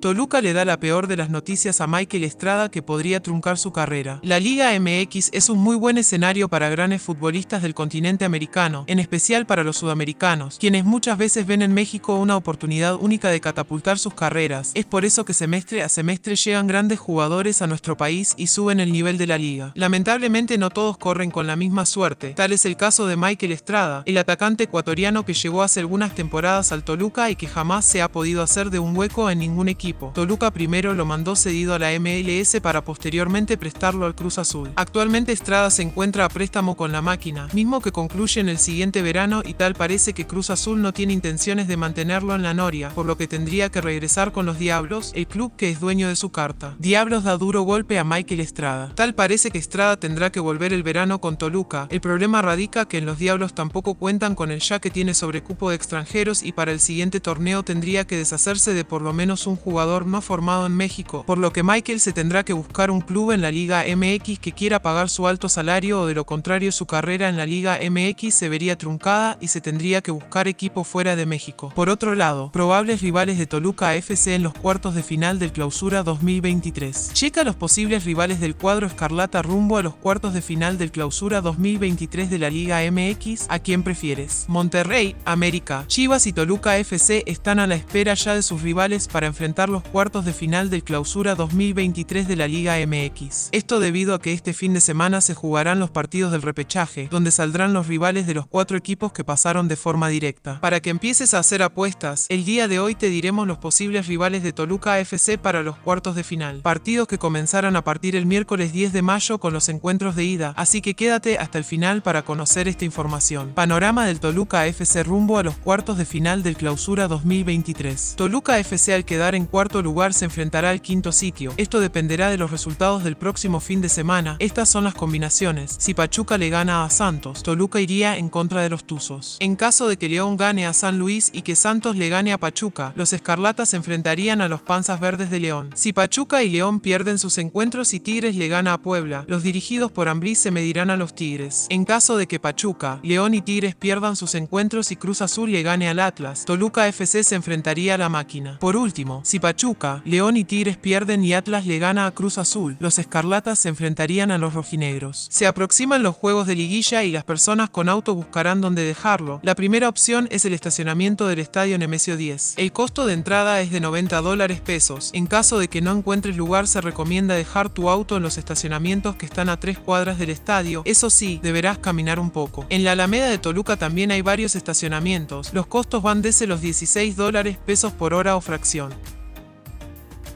Toluca le da la peor de las noticias a Michael Estrada que podría truncar su carrera. La Liga MX es un muy buen escenario para grandes futbolistas del continente americano, en especial para los sudamericanos, quienes muchas veces ven en México una oportunidad única de catapultar sus carreras. Es por eso que semestre a semestre llegan grandes jugadores a nuestro país y suben el nivel de la liga. Lamentablemente no todos corren con la misma suerte. Tal es el caso de Michael Estrada, el atacante ecuatoriano que llegó hace algunas temporadas al Toluca y que jamás se ha podido hacer de un hueco en ningún equipo. Toluca primero lo mandó cedido a la MLS para posteriormente prestarlo al Cruz Azul. Actualmente Estrada se encuentra a préstamo con la máquina, mismo que concluye en el siguiente verano y tal parece que Cruz Azul no tiene intenciones de mantenerlo en la Noria, por lo que tendría que regresar con los Diablos, el club que es dueño de su carta. Diablos da duro golpe a Michael Estrada. Tal parece que Estrada tendrá que volver el verano con Toluca. El problema radica que en los Diablos tampoco cuentan con el ya que tiene sobrecupo de extranjeros y para el siguiente torneo tendría que deshacerse de por lo menos un jugador jugador más formado en México, por lo que Michael se tendrá que buscar un club en la Liga MX que quiera pagar su alto salario o de lo contrario su carrera en la Liga MX se vería truncada y se tendría que buscar equipo fuera de México. Por otro lado, probables rivales de Toluca FC en los cuartos de final del Clausura 2023. Checa los posibles rivales del cuadro escarlata rumbo a los cuartos de final del Clausura 2023 de la Liga MX, ¿a quién prefieres? Monterrey, América, Chivas y Toluca FC están a la espera ya de sus rivales para enfrentar los cuartos de final del clausura 2023 de la Liga MX. Esto debido a que este fin de semana se jugarán los partidos del repechaje, donde saldrán los rivales de los cuatro equipos que pasaron de forma directa. Para que empieces a hacer apuestas, el día de hoy te diremos los posibles rivales de Toluca FC para los cuartos de final. Partidos que comenzarán a partir el miércoles 10 de mayo con los encuentros de ida, así que quédate hasta el final para conocer esta información. Panorama del Toluca FC rumbo a los cuartos de final del clausura 2023. Toluca FC al quedar en cuarto lugar se enfrentará al quinto sitio. Esto dependerá de los resultados del próximo fin de semana. Estas son las combinaciones. Si Pachuca le gana a Santos, Toluca iría en contra de los Tuzos. En caso de que León gane a San Luis y que Santos le gane a Pachuca, los Escarlatas se enfrentarían a los Panzas Verdes de León. Si Pachuca y León pierden sus encuentros y Tigres le gana a Puebla, los dirigidos por Ambriz se medirán a los Tigres. En caso de que Pachuca, León y Tigres pierdan sus encuentros y Cruz Azul le gane al Atlas, Toluca FC se enfrentaría a la máquina. Por último, si Pachuca, León y Tigres pierden y Atlas le gana a Cruz Azul, los escarlatas se enfrentarían a los rojinegros. Se aproximan los juegos de liguilla y las personas con auto buscarán dónde dejarlo. La primera opción es el estacionamiento del estadio Nemesio 10. El costo de entrada es de 90 dólares pesos. En caso de que no encuentres lugar se recomienda dejar tu auto en los estacionamientos que están a tres cuadras del estadio. Eso sí, deberás caminar un poco. En la Alameda de Toluca también hay varios estacionamientos. Los costos van desde los 16 dólares pesos por hora o fracción.